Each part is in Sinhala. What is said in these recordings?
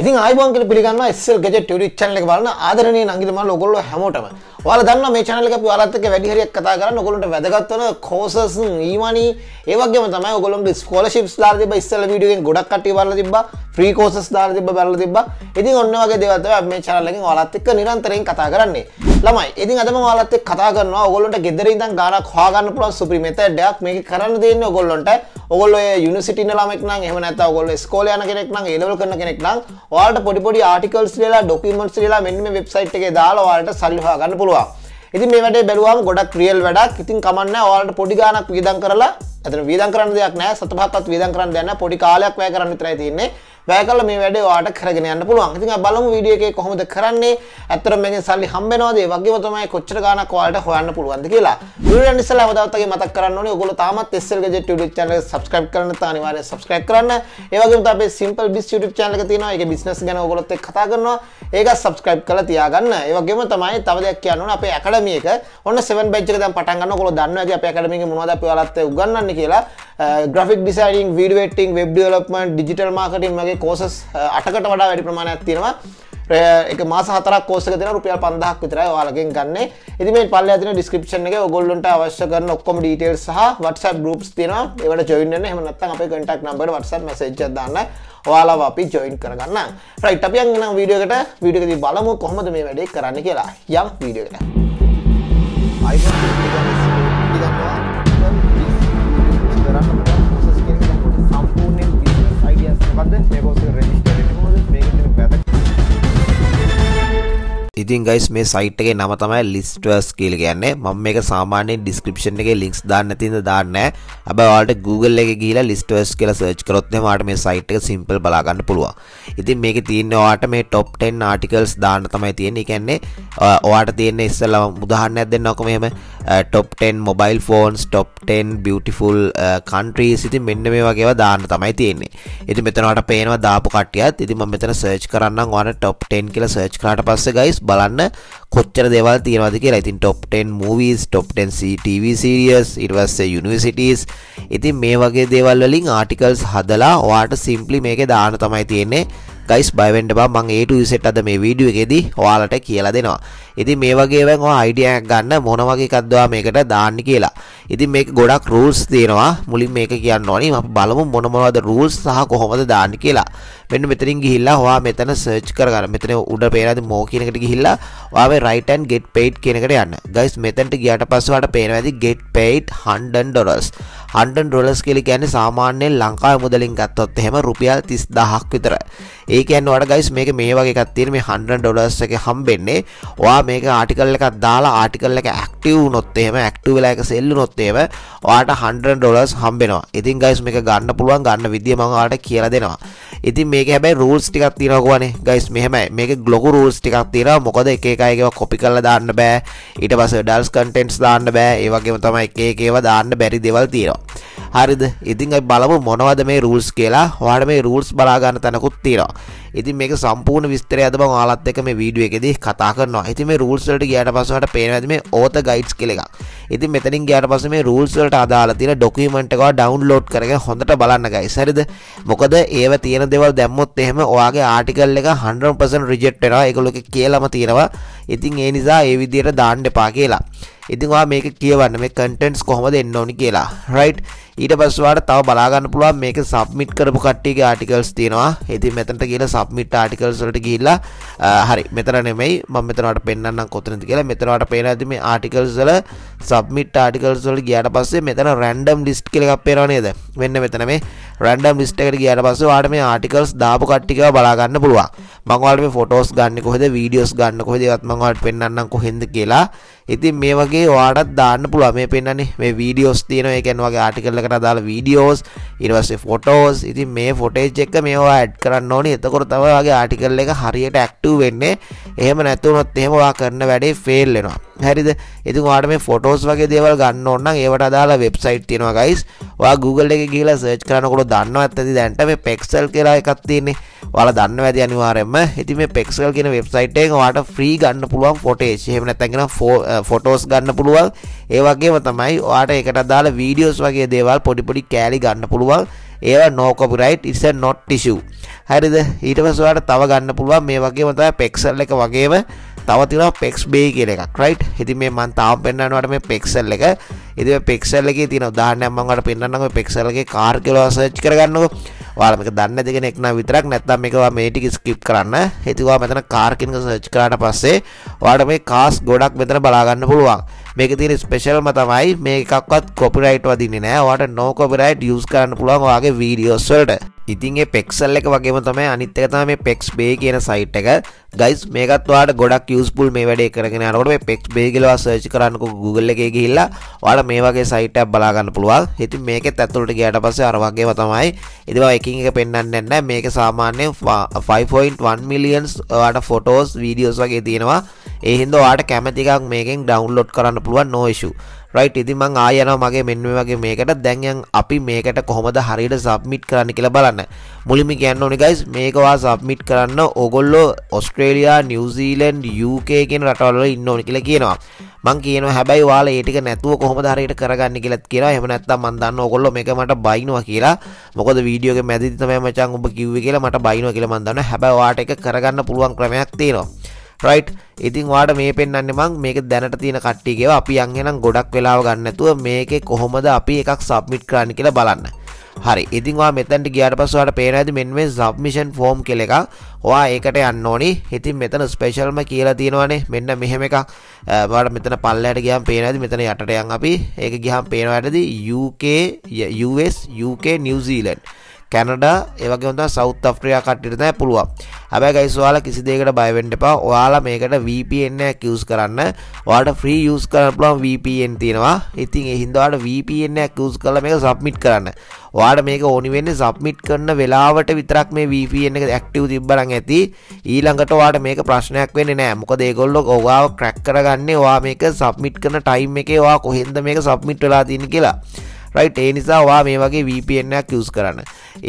ඉතින් ආයිබෝන් කියලා පිළිගන්නවා SL Gadget YouTube channel එක බලන ආදරණීය නංගිතුමාලා ඔයගොල්ලෝ හැමෝටම. ඔයාලා දන්නවා මේ channel එක අපි ඔයාලත් එක්ක වැඩි හරියක් කතා කරන්නේ ඔයගොල්ලන්ට වැදගත් වෙන courses, e-money, ඒ වගේම තමයි ඔයගොල්ලන්ට scholarships දාලා තිබ්බා ඉස්සෙල්ල video එකෙන් ගොඩක් කට්ටිය බලලා තිබ්බා, free courses දාලා තිබ්බා බලලා තිබ්බා. ඉතින් ඔන්න ඔයගේ දේවල් තමයි අපි මේ channel එකෙන් ඔයාලත් එක්ක නිරන්තරයෙන් කතා කරන්නේ. ළමයි ඉති අතම වාලත් කතා කරන ඔගොලට ගෙදර ඉදන් ගානක් හාගන්න පුලන් සුපිමත ඩයක් මේ කරන්න දෙන්න ඔගොල්ලොන්ට ඔගොල යුනිසිට ලාමෙක් න එම නත ඔගොල ස්කෝලය කෙනෙක් නම් ඒලව කරන කෙනෙක් නම් වාට පොඩිපොඩි ආටිකල්ස් ලා ඩොකිමන්ස් ලා මෙම වෙබ්සයිට් එක දාලවාට සල්හාගන්න පුළුවන් ඉති මේ වැඩේ බැලවාම ගොඩක් ක්‍රියල් වැඩක් ඉතින් කමන්න වාලට පොඩි ගානක් විදන් කරලා ඇතන විදන් කරන්න දෙයක් නෑ සතපහත් විදන් කරන්න යන්න පොඩි කාලයක් වැය කරන්න තරයි තින්නේ වැෑකල මේ වැඩේ වාට කරගෙන යන්න පුළුවන් ඉතින් බලමු වීඩිය එක කොහොමද කරන්නේ ඇත්තර මේ සල්ලි හම්බෙනවාදේ වගේ තමයි කොච්චර ගානක් ඔයාලට හොයන්න පුළුවන්ද කියලා වීඩියෝ ඉස්සලා හැමදාමත්ගේ මතක් කරන්න ඕනේ ඔයගොල්ලෝ තාමත් SLG Jet YouTube channel එක subscribe කරන්න තා අනිවාර්යෙන් subscribe කරන්න ඒ වගේම අපේ Simple Biz YouTube channel එක තියෙනවා ඒක business ගැන ඔයගොල්ලොත් එක්ක කතා කරනවා ඒක subscribe කරලා තියාගන්න ඒ වගේම තමයි තව දෙයක් කියන්න ඕන අපේ academy එක ඔන්න 7 batch එක දැන් පටන් ගන්නවා ඔයගොල්ලෝ දන්නවා ඇති අපේ academy එකේ මොනවද අපි ඔයාලත් උගන්වන්නේ කියලා graphic designing video editing web development digital marketing වගේ කෝසස් uh, අටකට වඩා වැඩි ප්‍රමාණයක් තියෙනවා එක මාස හතරක් කෝසක දෙන රුපියල් 5000ක් විතරයි ඔයාලගෙන් ගන්න. ඉතින් මේ පල්ලේ අදින description එකේ ඔයගොල්ලන්ට අවශ්‍ය කරන ඔක්කොම details සහ WhatsApp groups තියෙනවා. ඒවට join වෙන්න. එහෙම නැත්නම් අපේ contact number WhatsApp message එකක් දාන්න. ඔයාලව අපි join කරගන්න. right අපි යන් නම් වීඩියෝ එකට වීඩියෝ එකදී බලමු කොහොමද මේ වැඩේ කරන්න කියලා. යම් වීඩියෝ එකට. iPhone ඉතින් ගයිස් මේ සයිට් එකේ නම තමයි listverse කියලා කියන්නේ. මම මේක සාමාන්‍යයෙන් description එකේ links දාන්න තියෙන දාන්නේ නැහැ. හැබැයි ඔයාලට Google එකේ ගිහිලා listverse කියලා search කරොත් එහෙම ඔයාලට මේ සයිට් එක simple බලා ගන්න පුළුවන්. ඉතින් මේකේ තියෙන ඔයාලට මේ top 10 articles දාන්න තමයි තියෙන්නේ. ඒ කියන්නේ ඔයාලට තියෙන ඉස්සෙල්ලා උදාහරණයක් දෙන්නකො මෙහෙම top 10 mobile phones top 10 beautiful country cities මෙන්න මේ වගේවා දාන්න තමයි තියෙන්නේ ඉති මෙතනට පේනවා දාපු කටියත් ඉතිම මෙතන සර්ච් කරන්න වන ටොප් 10 කියල සර්ච් කරට පස්ස ගයිස් බලන්න කොච්චර දෙවල් තියෙනවාද කියලා ඉතින් top 10 movies top 10TV series ඉටවස්ස යුනිවසිටස් ඉතින් මේ වගේ දේවල් වලින් ආටිකල්ස් හදලා ඔයාට සිම්පලි මේක දාන තමයි තියෙන්නේ ගයිස් බයවෙන්ඩ බා මං ඒ සෙට් අද මේ වීඩියෝ එකෙදී ඔයාලට කියලා දෙනවා ඉතින් මේ වගේ ඒවා ඔයා අයිඩියා එකක් ගන්න මොන වගේ එකක්ද මේකට දාන්න කියලා ඉතින් මේක ගොඩක් රූල්ස් තියෙනවා මුලින් මේක කියන්න ඕනේ අපි බලමු මොන මොනවද රූල්ස් සහ කොහොමද දාන්න කියලා මෙන්න මෙතනින් ගිහිල්ලා ඔයා මෙතන සර්ච් කරගන්න මෙතන උඩ පේනද මෝ කියන එකට ගිහිල්ලා ඔයා මේ right and get paid කියන එකට යන්න ගයිස් මෙතනට ගියාට පස්සේ ඔයාලට පේනවා ඇති get paid 100 dollars hundred dollars කෙලි කියන්නේ සාමාන්‍යයෙන් ලංකාව මුදලින් ගත්තොත් එහෙම රුපියල් 30000ක් විතර. ඒ කියන්නේ ඔයාලට ගයිස් මේක මේ වගේ එකක් තියෙන මේ 100 ඩොලර්ස් එකේ හම්බෙන්නේ. ඔයා මේක ආටිකල් එකක් දාලා ආටිකල් එක ඇක්ටිව් වුණොත් එහෙම ඇක්ටිව් වෙලා එක සෙල් වුණොත් එහෙම ඔයාට 100 ඩොලර්ස් හම්බෙනවා. ඉතින් ගයිස් මේක ගන්න පුළුවන් ගන්න විදිය මම ඔයාලට කියලා දෙනවා. ඉතින් මේක හැබැයි රූල්ස් ටිකක් තියෙනවා කොහොනේ ගයිස් මෙහෙමයි මේක ලොකු රූල්ස් ටිකක් තියෙනවා මොකද එක එක අයගේ කොපි කරලා දාන්න බෑ ඊට පස්සේ ඩල්ස් කන්ටෙන්ට්ස් දාන්න බෑ ඒ වගේම තමයි එක එක ඒවා දාන්න බැරි දේවල් තියෙනවා හරිද ඉතින් බලපු මොනවද මේ රූල්ස් කියලා හට මේ රූල්ස් බලාගන්න තැනකුත් තියෙනවා ඉතින් මේක සම්පූර්ණ විස්තරය අද බං ඔයාලත් එක්ක මේ වීඩියෝ එකේදී කතා කරනවා ඉතින් මේ රූල්ස් වලට ගියාට පස්සේ මට පේනවා මේ author guides කියලා එකක් ඉතින් මෙතනින් ගියාට පස්සේ මේ රූල්ස් වලට අදාළ තියෙන ડોකියුමන්ට් එක ඩවුන්ලෝඩ් කරගෙන හොඳට බලන්න guys හරිද මොකද ඒව තියෙන දේවල් දැම්මොත් එහෙම ඔයාගේ ආටිකල් එක 100% රිජෙක්ට් වෙනවා ඒගොල්ලෝ කියලාම තියෙනවා ඉතින් ඒ නිසා ඒ විදිහට දාන්න එපා කියලා ඉතින් ඔයා මේක කියවන්න මේ කන්ටෙන්ට්ස් කොහොමද එන්න ඕනි කියලා රයිට් ඊට පස්සේ වාට තව බලා ගන්න පුළුවන් මේක සබ්මිට් කරපු කට්ටියගේ ආටිකල්ස් තියෙනවා. ඉතින් මෙතනට ගිහලා සබ්මිට් ආටිකල්ස් වලට ගිහිල්ලා හරි මෙතන නෙමෙයි මම මෙතනට පෙන්නන්නම් කොතනද කියලා. මෙතනට පේනවා ඉතින් මේ ආටිකල්ස් වල සබ්මිට් ආටිකල්ස් වලට ගියාට පස්සේ මෙතන රෑන්ඩම් ලිස්ට් කියලා එකක් පේනවා නේද? මෙන්න මෙතන මේ රෑන්ඩම් ලිස්ට් එකට ගියාට පස්සේ වාට මේ ආටිකල්ස් දාපු කට්ටියව බලා ගන්න පුළුවන්. මම ඔයාලට මේ ෆොටෝස් ගන්න කොහෙද වීඩියෝස් ගන්න කොහෙද ඒවත් මම ඔයාලට පෙන්නන්නම් කොහෙන්ද කියලා. ඉතින් මේ වගේ ඔයාලට දාන්න පුළුවන්. මේ පෙන්නන්නේ මේ වීඩියෝස් තියෙනවා ඒ කියන්නේ වගේ ආටිකල් එකක් එකට අදාළ වීඩියෝස් ඉරවස්සේ ෆොටෝස් ඉතින් මේ ෆොටේජ් එක්ක මේවා ඇඩ් කරන්න ඕනි එතකොට තමයිගේ ආටිකල් එක හරියට ඇක්ටව වෙන්නේ එහෙම නැතුවනොත් එහෙමවා කරන වැඩේ ෆෙල් වෙනවා හැරිද එති වාට මේ ෆොටෝස් වගේ දේවල් ගන්න ඔන්න ඒවට අදාලා වෙබ්සයිට් තියෙනවා ගයිස් වා Google එක කියලා සර්ච් කරනකොට දන්න ඇත්තති දැන්ට මේ පෙක්සල් කියලා එකක් තියන්නේ වල දන්න ඇති අනිවාරෙන්ම ඇති මේ පෙක්සල් කියෙන වෙබ්සයිට් එක වාට ෆ්‍රී ගන්න පුළුවන් ෆොටේස් හෙමන තැගෙන ෆොටෝස් ගන්න පුළුවන් ඒවගේම තමයි වාට එකට අදාලා වීඩියෝස් වගේ දේවල් පොඩිපොඩි කෑලි ගන්න පුළුවන් ඒවා නෝකොපිරයිට් ඉස නොට් ටිෂූ හරිද ඊට පස්වාට තව ගන්න පුළුවන් මේ වගේ මතයි පෙක්සල් එක වගේම තවතින පෙක්ස් බේ කියල එකක් රයිට් හෙති මේ මන් තාම පෙන්න්නනවට මේ පෙක්සල් එක එති පෙක්සල්ලක තින දාහනයම්මට පෙන්න්නම පෙක්සල්ගේ කාර් කෙලවා සච් කරගන්නක වාලමක දන්න දෙගෙන එක්න විතරක් නැත්තම් එකවා මේටික ස්කිප් කරන්න හෙතිවා මෙතන කාර්කින්ක සච් කරට පස්සේ වාට මේ කාස් ගොඩක් මෙතන බලාගන්න පුළුවන් මේක තියෙන ස්පෙෂල්ම තමයි මේ එකක්වත් කොපිරයිට් වදින්නේ නෑ ඔයාට නෝ කොපිරයිට් යස් කරන්න පුළුවන් ඔයාගේ වීඩියෝස් වලට ඉතින්ගේ පෙක්සල් එක වගේම තමයි අනිත් එක තමයි මේ පෙක්ස් බේ කියන සයිට් එක. ගයිස් මේකත් ඔයාලට ගොඩක් යූස්ෆුල් මේ වැඩේ කරගෙන යනකොට මේ පෙක්ස් බේ කියලා සර්ච් කරන්නකෝ Google එකේ ගිහිල්ලා ඔයාලා මේ වගේ සයිට් එකක් බලා ගන්න පුළුවන්. ඉතින් මේකෙත් ඇතුළට ගියාට පස්සේ අර වගේම තමයි. ඉතින් ඔය එකින් එක පෙන්වන්නේ නැහැ. මේක සාමාන්‍යයෙන් 5.1 millions ඔයාලට photos videos වගේ තියෙනවා. ඒහින්ද වාට කැමතිකක් මේකෙන් ඩවන්ලෝඩ් කරන්න පුළුවන් නෝෂු රයිට් ඉතිමං ආයන මගේ මෙන්න වගේ මේකට දැන්යන් අපි මේකට කොහොමද හරියට සබ්මිට් කරන්න කියලා බලන්න මුලිමි කියන්න ඕනි ගයිස් මේකවා සබ්මිට් කරන්න ඕගොල්ලෝ ඔස්ට්‍රේලයා නිවසීලන්ඩ් යුකේකෙන් රටවල්ල ඉන්න ඕනි කියලා කියනවා මං කියන හැබයි වාල ඒටික නැතුව කොහොම හරියට කරගන්න කියලත් කියලා එම නැත්තම් මන්දන්න ඔගොල්ලො එක මට බයිනවා කියලා මොකද වීඩියෝක මැදිතම මචං උඹ කිව්ව කියලා මට බයිනවා කියලා මන්දන්න හැබවාට එක කරගන්න පුළුවන් ක්‍රමයක් තියෙනවා රයිට් ඉතින් වාට මේ පෙන්න්න මං මේක දැනට තියෙන කට්ටිගේ අපි අන්ගෙනම් ගොඩක් වෙලාව ගන්නතුව මේක කොහොමද අපි එකක් සබ්මිට් කරන්න කියලා බලන්න හරි ඉතින්වා මෙතැන්ට ගියාට පස්සවාට පේනද මෙන්වේ සබ්මිෂන් ෆෝම් කෙල එක වා ඒකට යන්න ඕනි හිතින් මෙතන ස්පේෂල්ම කියලා තියෙනවානේ මෙන්න මෙහෙම එක බට මෙතන පල්ලට ගියම් පේනද මෙතන යටටයන් අපි ඒක ගිහම් පේනවටද UK US UK New Zealand Canada ඒවගේ ොඳ සෞත් අෆ්‍රියයා කට්ටිරනෑ පුළුවන් හැබැ ගයිස්වාල කිසි දෙකට බයිවෙන්ට එපා ඔයාලා මේකට VPN කිවස් කරන්න වාට ෆ්‍රී යස් කරන පුලන් VPN තියෙනවා ඉතින් එහින්දවාට VPN කිවස් කල මේක සබ්මිට් කරන්න වාට මේක ඕනිවෙන්න සබ්මිට් කරන වෙලාවට විතරක් මේ VPN එක ඇක්ටව තිබ්බලන් ඇති ඊළඟට වාට මේක ප්‍රශ්නයක් වෙන නෑ මොක දෙගොල්ලො ඔවාාව ක්‍රැක් කරගන්න වා මේක සබ්මිට් කරන ටයිම් එකේ වා කොහෙන්ද මේක සබ්මිට් වෙලා තින කියලා රයිට් ඒ නිසා වා මේ වගේ වපෙන්න්නයක් යස් කරන්න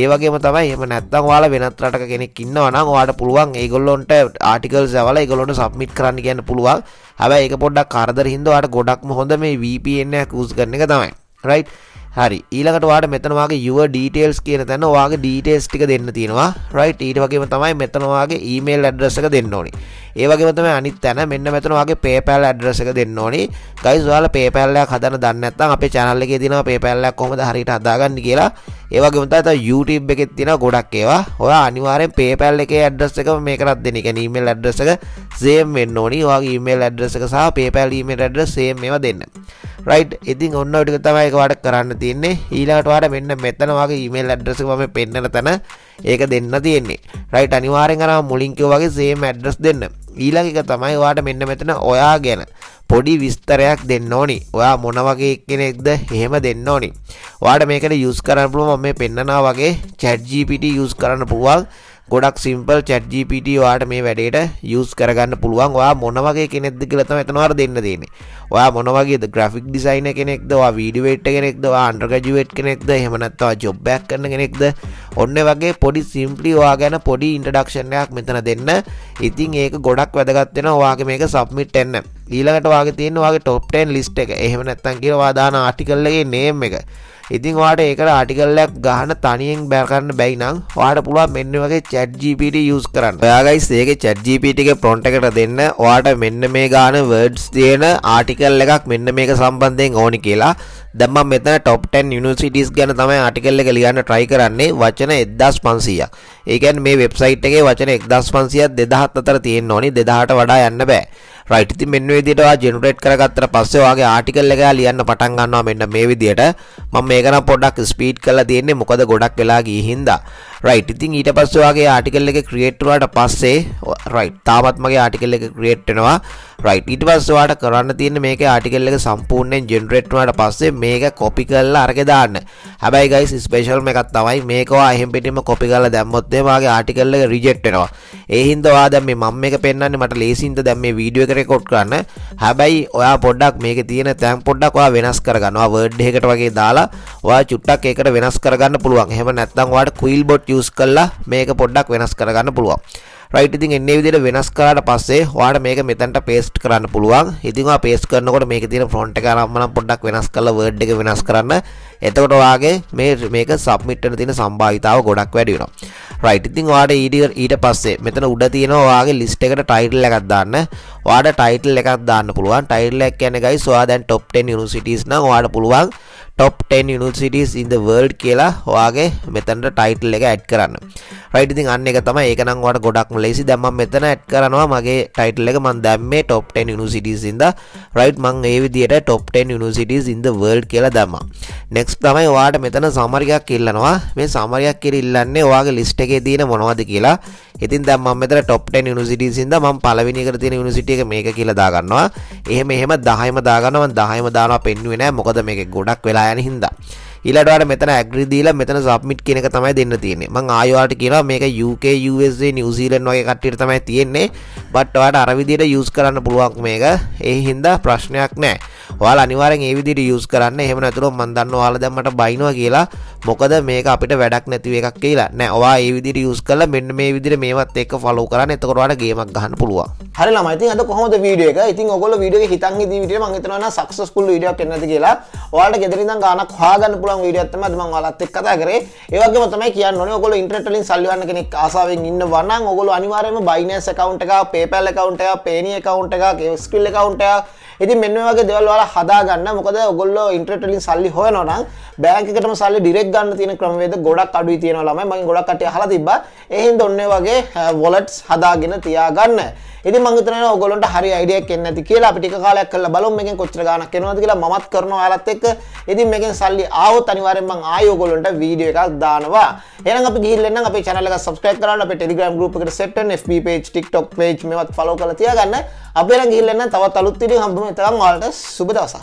ඒ වගේම තමයි එම නැත්තං වාල වෙනත් රට කෙනෙක් ඉන්නවනම් වාට පුළුවන් ඒගොල්ලොන්ට ආටිකල් සවල ගොලොට සබ්මිට් කරන්න කියන්න පුළුවන් හැබැ එක පොඩ්ඩක් කරදර හින්දවාට ගොඩක්ම හොඳ මේ වපෙන්න්නයක් යස් කරන එක තමයි රයිට් හරි ඊළකට වාට මෙතන වාගේ your details කියන තැන ඔයාගේ details ටික දෙන්න තියෙනවා right ඊට වගේම තමයි මෙතන වාගේ email address එක දෙන්න ඕනේ ඒ වගේම තමයි අනිත් තැන මෙන්න මෙතන වාගේ PayPal address එක දෙන්න ඕනේ guys ඔයාලා PayPal එකක් හදන්න දන්නේ නැත්නම් අපේ channel එකේ තියෙනවා PayPal එකක් කොහොමද හරියට හදාගන්නේ කියලා ඒ වගේම තමයි YouTube එකෙත් තියෙනවා ගොඩක් ඒවා ඔයා අනිවාර්යෙන් PayPal එකේ address එක මේකටත් දෙන්න. ඒ කියන්නේ email address එක same වෙන්න ඕනේ. ඔයාගේ email address එක සහ PayPal email address same ඒවා දෙන්න. රයිට් ඉතින් ඔන්න ටික තමයි එකවට කරන්න තියන්නේ ඊලාටවාට මෙන්න මෙතන වගේ ඉමල් ඇඩ්‍රස ම පෙන්න්නන තැන ඒක දෙන්න තියෙන්නේ රයිට් අනිවාරෙන් කරා මුලින්කෝ වගේ සේම ඇඩ්‍රස් දෙන්න ඊළඟක තමයි වාට මෙන්න මෙතන ඔයා ගැන පොඩි විස්තරයක් දෙන්න ඕනි ඔයා මොනවගේ කෙනෙක්ද හෙම දෙන්න ඕනි වාට මේකට යුස් කරන්න පුළුව මේ පෙන්න්නනා වගේ චැඩ්ජිපිට යුස් කරන්න පුළුවන් ගොඩක් සිම්පල් චැට් GPT ඔයාට මේ වැඩේට යූස් කරගන්න පුළුවන් ඔයා මොන වගේ කෙනෙක්ද කියලා තමයි එතන හරිය දෙන්න දෙන්නේ. ඔයා මොන වගේද ග්‍රැෆික් ඩිසයිනර් කෙනෙක්ද, ඔයා වීඩියෝ එඩිටර් කෙනෙක්ද, ඔයා අන්ඩර් ග්‍රැජුවේට් කෙනෙක්ද, එහෙම නැත්නම් ඔයා ජොබ් එකක් කරන කෙනෙක්ද? ඔන්න වගේ පොඩි සිම්ප්ලි ඔයා ගැන පොඩි ඉන්ට්‍රොඩක්ෂන් එකක් මෙතන දෙන්න. ඉතින් ඒක ගොඩක් වැදගත් වෙනවා ඔයාගේ මේක සබ්මිට් එන්න. ඊළඟට ඔයාගේ තියෙන ඔයාගේ top 10 list එක. එහෙම නැත්නම් කියලා ඔයා දාන article එකේ name එක. ඉතින් වාට ඒකට ආටිකල්ලයක් ගහන තනියෙන් බැරකන්න බැයිනම් වාට පුළුව මෙන්න වගේ චැට්ජිපිට යස් කරන්න ඔයාගයිස් ඒක චැට්ජිපිටික පොන්ට එකට දෙන්න වාට මෙන්න මේ ගාන වර්ඩ්ස් තියෙන ආටිකල් එකක් මෙන්න මේක සම්බන්ධයෙන් ඕනි කියලා දම්ම මෙතන ටොප්ටන් නිසිටිස් ගැන තමයි ආටිකල්ල එක ලියන්න ට්‍රයි කරන්නේ වචන එදස් පන්සීයක් ඒකැන් මේ වෙබ්සයිට් එකේ වචන එක්දස් පන්සියක් දෙදහත් අතර තියෙන් ඕනි දෙදහට වඩා යන්න බෑ රයිට් ඉතින් මෙන්න මේ විදිහට ඔයා ජෙනරේට් කරගත්තට පස්සේ ඔයාගේ ආටිකල් එක ලියන්න පටන් ගන්නවා මෙන්න මේ විදිහට මම මේක නම් පොඩ්ඩක් ස්පීඩ් කරලා තියෙන්නේ මොකද ගොඩක් වෙලා ගිය හින්දා රයිට් ඉතින් ඊට පස්සේ ඔයාගේ ආටිකල් එක ක්‍රියේට් වුණාට පස්සේ රයිට් තාමත් මගේ ආටිකල් එක ක්‍රියේට් වෙනවා රයිට් ඊට පස්සේ ඔයාට කරන්න තියෙන්නේ මේකේ ආටිකල් එක සම්පූර්ණයෙන් ජෙනරේට් වුණාට පස්සේ මේක කොපි කරලා අරගෙන දාන්න හැබැයි ගයිස් ස්පෙෂල් එකක් තමයි මේක ඔයා එහෙම් පිටින්ම කොපි කරලා දැම්මොත් එහේ ඔයාගේ ආටිකල් එක රිජෙක්ට් වෙනවා ඒ හින්දා ඔයා දැන් මේ මම මේක පෙන්වන්නේ මට ලේසින්ද දැන් මේ වීඩියෝ එක රෙකොඩ් කරන්න හැබැයි ඔයා පොඩ්ඩක් මේක තියෙන තැම් පොඩ්ඩක් ඔයා වෙනස් කරගන්නවා වර්ඩ් එකකට වගේ දාලා ඔයා චුට්ටක් ඒකට වෙනස් කරගන්න පුළුවන් එහෙම නැත්නම් ඔයාට කුයිල් බොට් යූස් කරලා මේක පොඩ්ඩක් වෙනස් කරගන්න පුළුවන් රයිට් ඉතින් එන්නේ විදිහට වෙනස් කරාට පස්සේ ඔයාලට මේක මෙතනට paste කරන්න පුළුවන්. ඉතින් ඔයා paste කරනකොට මේකේ තියෙන font එක අරම්ම නම් පොඩ්ඩක් වෙනස් කරලා word එක වෙනස් කරන්න. එතකොට ඔයාගේ මේ මේක submit වෙන තියෙන සම්භාවිතාව ගොඩක් වැඩි වෙනවා. රයිට් ඉතින් ඔයාලට ඊට පස්සේ මෙතන උඩ තියෙනවා ඔයාගේ list එකට title එකක් දාන්න. ඔයාලට title එකක් දාන්න පුළුවන්. title එක කියන්නේ guys ඔයා දැන් top 10 universities නම් ඔයාලට පුළුවන් top 10 universities in the world කියලා ඔයාගේ මෙතනට ටයිටල් එක ඇඩ් කරන්න. රයිට් ඉතින් අන්න එක තමයි ඒක නම් ඔයාලට ගොඩක්ම ලේසි. දැන් මම මෙතන ඇඩ් කරනවා මගේ ටයිටල් එක මම දැම්මේ top 10 universities in the right මම ඒ විදිහට top 10 universities in the world කියලා දැම්මා. next තමයි ඔයාලට මෙතන summary එකක් ඉල්ලනවා. මේ summary එකක් කියලා ඉල්ලන්නේ ඔයාගේ list එකේ තියෙන මොනවද කියලා. ඉතින් දැන් මම මෙතන top 10 universities in the මම පළවෙනි එකට තියෙන university එක මේක කියලා දාගන්නවා. එහෙම එහෙම 10ම දාගන්නවා මම 10ම දානවා පෙන්නුවේ නැහැ. මොකද මේකේ ගොඩක් වෙලා දායන හින්දා ඉලඩට මෙතන ඇග්‍රදීල මෙතන සබ්මිට් කියනක තමයි දෙන්න තියන්නේ මං ආයවාට කියලා මේක UK USA නිවසිීලන් වගේ කට්ටිට තමයි තියෙන්නේ බට්වාට අරවිදියට යුස් කරන්න පුළුවක් මේක ඒ හින්දා ප්‍රශ්නයක් නෑ ඔයාලා අනිවාර්යෙන් ඒ විදිහට යූස් කරන්න එහෙම නැතුනොත් මම දන්නවා ඔයාලා දැන් මට බයිනවා කියලා මොකද මේක අපිට වැඩක් නැති එකක් කියලා නෑ ඔයා ඒ විදිහට යූස් කරලා මෙන්න මේ විදිහට මේවත් එක්ක ෆලෝ කරන්න එතකොට ඔයාලට ගේමක් ගහන්න පුළුවන් හරි ළමයි ඉතින් අද කොහොමද වීඩියෝ එක ඉතින් ඔයගොල්ලෝ වීඩියෝ එක හිතන් හිතී විදිහට මම හිතනවා නම් සක්සස්ෆුල් වීඩියෝක් වෙන්න ඇති කියලා ඔයාලට ගෙදරින් ඉඳන් ගානක් හොයාගන්න පුළුවන් වීඩියෝ එකක් තමයි අද මම ඔයාලත් එක්ක කතා කරේ ඒ වගේම තමයි කියන්න ඕනේ ඔයගොල්ලෝ ඉන්ටර්නෙට් වලින් සල්ලි ගන්න කෙනෙක් ආසාවෙන් ඉන්නවා නම් ඔයගොල්ලෝ අනිවාර්යයෙන්ම බයිනස් account එකක් PayPal account එකක් Payoneer account එකක් SQL account එකක් ඉතින් මෙන්න මේ වගේ දේවල් ඔයාලා හදා ගන්න. මොකද ඔයගොල්ලෝ ඉන්ටර්නෙට් වලින් සල්ලි හොයනවා නම් බැංක් එකටම සල්ලි ඩිරෙක්ට් ගන්න තියෙන ක්‍රමවේද ගොඩක් අඩුයි තියෙනවා ළමයි. මම ගොඩක් කට්ටිය අහලා තිබ්බා. ඒ හින්දා ඔන්න ඔය වගේ වොලට්ස් uh, හදාගෙන තියාගන්න. ඉතින් මම හිතනවා ඔයගොල්ලන්ට හරි අයිඩියක් එන්නේ නැති කියලා අපි ටික කාලයක් කරලා බලමු මේකෙන් කොච්චර ගාණක් එනවද කියලා මමත් කරනවා ඔයාලත් එක්ක ඉතින් මේකෙන් සල්ලි ආවොත් අනිවාර්යෙන් මම ආයෙ ඔයගොල්ලන්ට වීඩියෝ එකක් දානවා එහෙනම් අපි ගිහිල්ලා එන්නම් අපේ channel එක subscribe කරන්න අපේ Telegram group එකට set වෙන්න FB page TikTok page මේවත් follow කරලා තියාගන්න අපි එනම් ගිහිල්ලා එන්නම් තවත් අලුත් වීඩියෝ හම්බුනේ තරම් ඔයාලට සුබ දවසක්